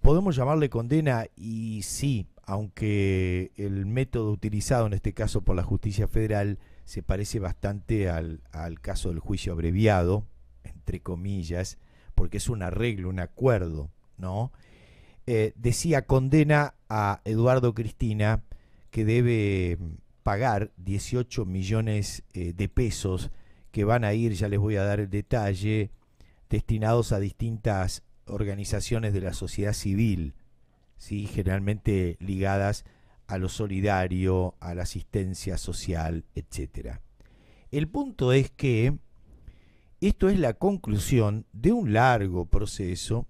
podemos llamarle condena y sí, aunque el método utilizado en este caso por la justicia federal se parece bastante al, caso del juicio abreviado, entre comillas, porque es un arreglo, un acuerdo, ¿no? Eh, decía condena a Eduardo Cristina que debe pagar 18 millones eh, de pesos que van a ir, ya les voy a dar el detalle, destinados a distintas organizaciones de la sociedad civil, ¿sí? generalmente ligadas a lo solidario, a la asistencia social, etc. El punto es que esto es la conclusión de un largo proceso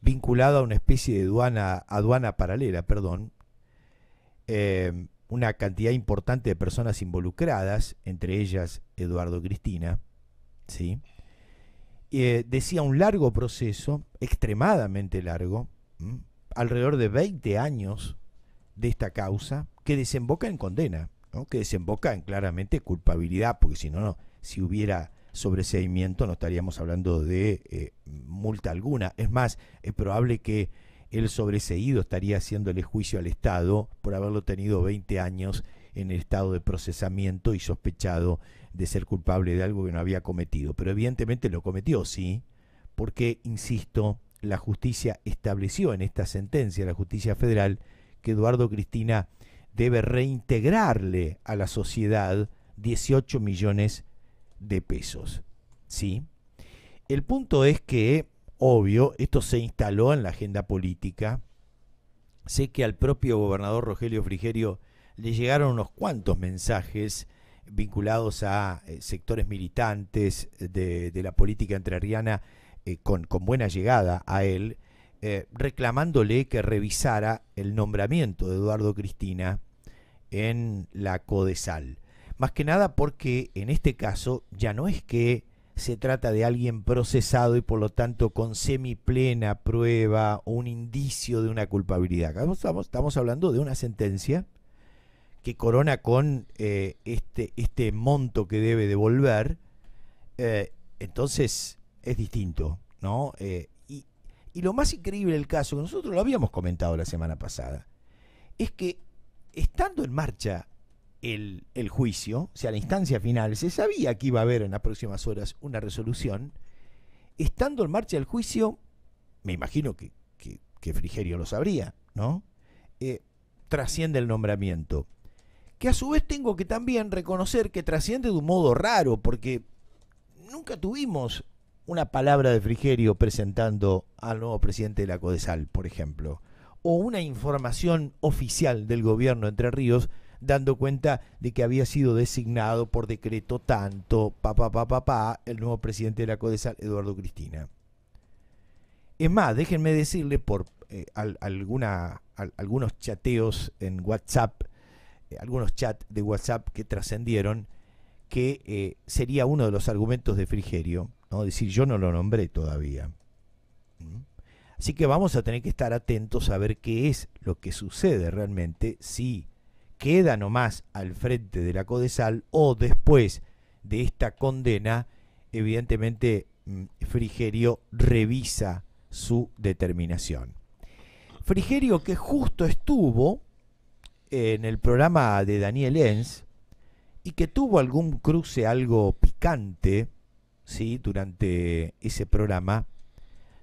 vinculado a una especie de aduana, aduana paralela, perdón, eh, una cantidad importante de personas involucradas, entre ellas Eduardo Cristina, ¿sí? Eh, decía un largo proceso, extremadamente largo, alrededor de 20 años de esta causa, que desemboca en condena, que desemboca en claramente culpabilidad, porque si no, no, si hubiera sobreseimiento no estaríamos hablando de eh, multa alguna. Es más, es probable que el sobreseído estaría haciéndole juicio al Estado por haberlo tenido 20 años en el estado de procesamiento y sospechado de ser culpable de algo que no había cometido. Pero evidentemente lo cometió, sí, porque, insisto, la justicia estableció en esta sentencia, la justicia federal, que Eduardo Cristina debe reintegrarle a la sociedad 18 millones de pesos. ¿Sí? El punto es que, obvio, esto se instaló en la agenda política. Sé que al propio gobernador Rogelio Frigerio le llegaron unos cuantos mensajes vinculados a eh, sectores militantes eh, de, la política entrerriana eh, con, buena llegada a él, reclamándole que revisara el nombramiento de Eduardo Cristina en la Codesal. Más que nada porque en este caso ya no es que se trata de alguien procesado y por lo tanto con semiplena prueba o un indicio de una culpabilidad. estamos hablando de una sentencia Corona con eh, este, este monto que debe devolver, eh, entonces es distinto, ¿no? Eh, y, lo más increíble del caso, que nosotros lo habíamos comentado la semana pasada, es que estando en marcha el, juicio, o sea, la instancia final, se sabía que iba a haber en las próximas horas una resolución, estando en marcha el juicio, me imagino que, Frigerio lo sabría, ¿no? trasciende el nombramiento que a su vez tengo que también reconocer que trasciende de un modo raro, porque nunca tuvimos una palabra de Frigerio presentando al nuevo presidente de la CODESAL, por ejemplo, o una información oficial del gobierno de Entre Ríos dando cuenta de que había sido designado por decreto tanto, papá, papá, papá, el nuevo presidente de la CODESAL, Eduardo Cristina. Es más, déjenme decirle por eh, algunos chateos en WhatsApp eh, algunos chats de WhatsApp que trascendieron, que eh, sería uno de los argumentos de Frigerio, ¿no? decir yo no lo nombré todavía. ¿Mm? Así que vamos a tener que estar atentos a ver qué es lo que sucede realmente si queda nomás al frente de la Codesal o después de esta condena, evidentemente mm, Frigerio revisa su determinación. Frigerio que justo estuvo en el programa de Daniel Enz y que tuvo algún cruce algo picante ¿sí? durante ese programa,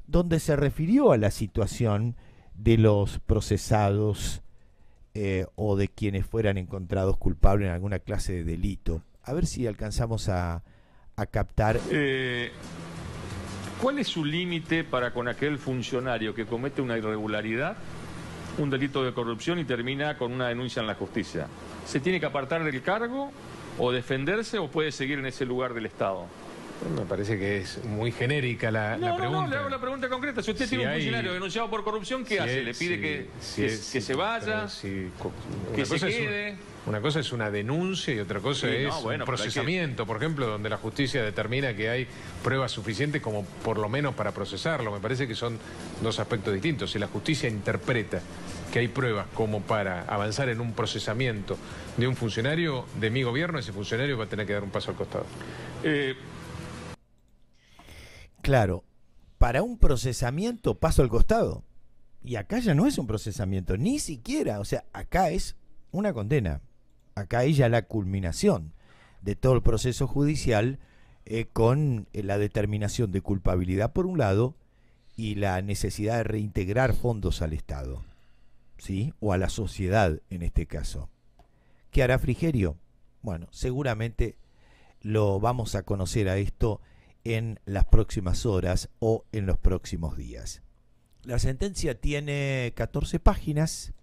donde se refirió a la situación de los procesados eh, o de quienes fueran encontrados culpables en alguna clase de delito. A ver si alcanzamos a, captar. Eh, ¿Cuál es su límite para con aquel funcionario que comete una irregularidad un delito de corrupción y termina con una denuncia en la justicia. ¿Se tiene que apartar del cargo o defenderse o puede seguir en ese lugar del Estado? Me parece que es muy genérica la, pregunta. No, no, le hago la pregunta concreta. Si usted tiene un funcionario denunciado por corrupción, ¿qué hace? ¿Le pide que, se vaya? que se quede. Una, cosa es una denuncia y otra cosa es un procesamiento, por ejemplo, donde la justicia determina que hay pruebas suficientes como por lo menos para procesarlo. Me parece que son dos aspectos distintos. Si la justicia interpreta que hay pruebas como para avanzar en un procesamiento de un funcionario de mi gobierno, ese funcionario va a tener que dar un paso al costado. Eh, claro, para un procesamiento paso al costado. Y acá ya no es un procesamiento, ni siquiera. O sea, acá es una condena. Acá es ya la culminación de todo el proceso judicial eh, con eh, la determinación de culpabilidad por un lado y la necesidad de reintegrar fondos al Estado. ¿sí? o a la sociedad en este caso. ¿Qué hará Frigerio? Bueno, seguramente lo vamos a conocer a esto en las próximas horas o en los próximos días. La sentencia tiene 14 páginas.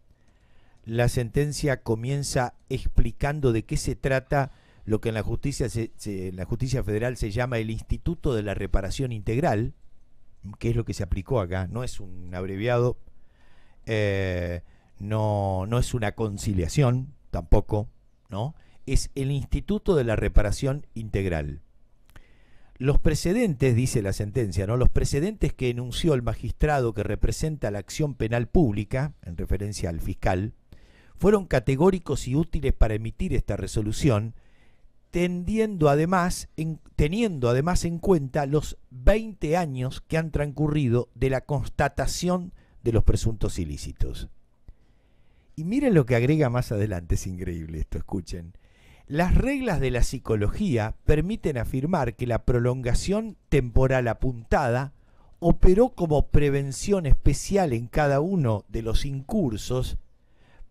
La sentencia comienza explicando de qué se trata lo que en la justicia, en la justicia federal se llama el Instituto de la Reparación Integral, que es lo que se aplicó acá, no es un abreviado, eh, no, no es una conciliación tampoco, ¿no? Es el Instituto de la Reparación Integral. Los precedentes, dice la sentencia, ¿no? Los precedentes que enunció el magistrado que representa la acción penal pública, en referencia al fiscal, fueron categóricos y útiles para emitir esta resolución, además, teniendo además en cuenta los 20 años que han transcurrido de la constatación de los presuntos ilícitos. Y miren lo que agrega más adelante, es increíble esto, escuchen. Las reglas de la psicología permiten afirmar que la prolongación temporal apuntada operó como prevención especial en cada uno de los incursos,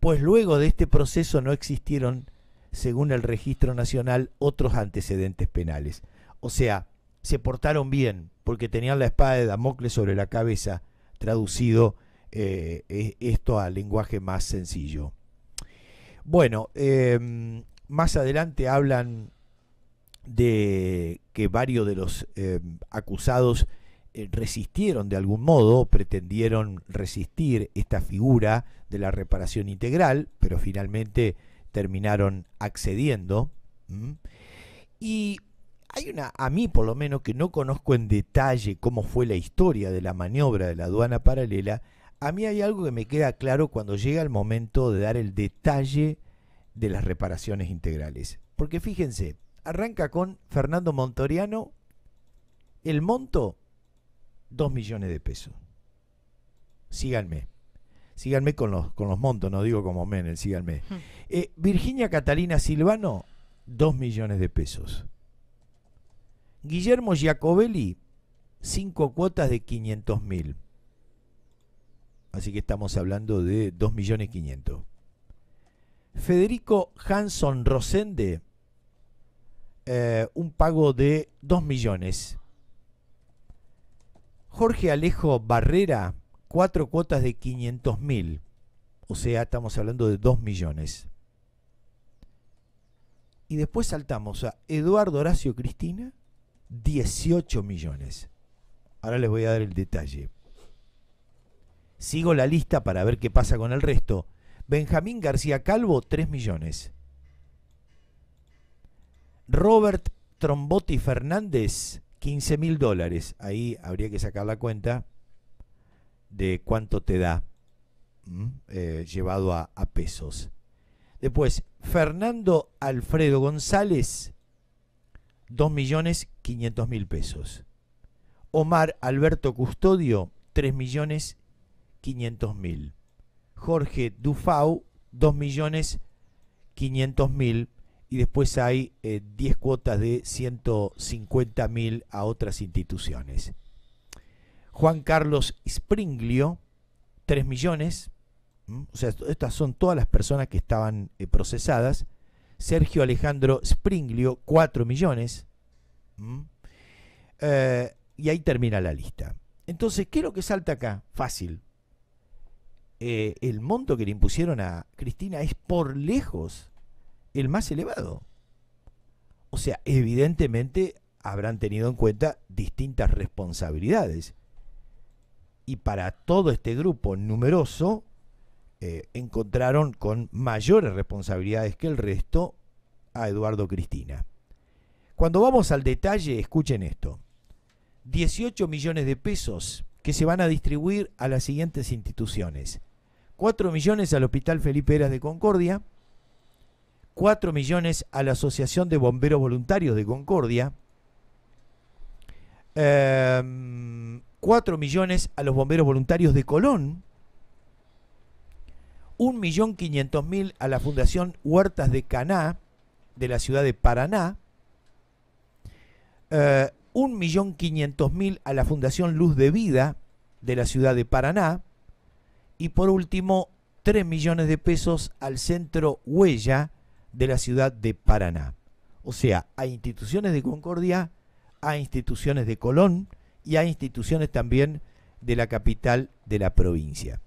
pues luego de este proceso no existieron, según el Registro Nacional, otros antecedentes penales. O sea, se portaron bien porque tenían la espada de Damocles sobre la cabeza, traducido eh, e-, esto al lenguaje más sencillo. Bueno, em, más adelante hablan de que varios de los em, acusados eh, resistieron de algún modo, pretendieron resistir esta figura de la reparación integral, pero finalmente terminaron accediendo. Y hay una, a mí por lo menos, que no conozco en detalle cómo fue la historia de la maniobra de la aduana paralela, a mí hay algo que me queda claro cuando llega el momento de dar el detalle de las reparaciones integrales. Porque fíjense, arranca con Fernando Montoriano, el monto, 2 millones de pesos. Síganme. Síganme con los, con los montos, no digo como Menel, síganme. Hmm. Eh, Virginia Catalina Silvano, 2 millones de pesos. Guillermo Giacobelli, 5 cuotas de 500 mil así que estamos hablando de 2.500.000. Federico Hanson Rosende, eh, un pago de 2 millones. Jorge Alejo Barrera, cuatro cuotas de 500.000. O sea, estamos hablando de 2 millones. Y después saltamos a Eduardo Horacio Cristina, 18 millones. Ahora les voy a dar el detalle. Sigo la lista para ver qué pasa con el resto. Benjamín García Calvo, 3 millones. Robert Trombotti Fernández, 15 mil dólares. Ahí habría que sacar la cuenta de cuánto te da eh, llevado a, pesos. Después, Fernando Alfredo González, 2 millones 500 mil pesos. Omar Alberto Custodio, 3 millones mil. Jorge Dufau, 2.500.000. Y después hay 10 eh, cuotas de 150.000 a otras instituciones. Juan Carlos Springlio, 3 millones. ¿Mm? O sea, estas son todas las personas que estaban eh, procesadas. Sergio Alejandro Springlio, 4 millones. ¿Mm? Eh, y ahí termina la lista. Entonces, ¿qué es lo que salta acá? Fácil. Eh, el monto que le impusieron a Cristina es por lejos el más elevado. O sea, evidentemente habrán tenido en cuenta distintas responsabilidades. Y para todo este grupo numeroso, eh, encontraron con mayores responsabilidades que el resto a Eduardo Cristina. Cuando vamos al detalle, escuchen esto. 18 millones de pesos que se van a distribuir a las siguientes instituciones. 4 millones al Hospital Felipe Eras de Concordia, 4 millones a la Asociación de Bomberos Voluntarios de Concordia, 4 em, millones a los Bomberos Voluntarios de Colón, 1.500.000 a la Fundación Huertas de Caná de la ciudad de Paraná, eh, 1.500.000 a la Fundación Luz de Vida de la ciudad de Paraná, y por último 3 millones de pesos al centro Huella de la ciudad de Paraná. O sea, a instituciones de Concordia, a instituciones de Colón y a instituciones también de la capital de la provincia.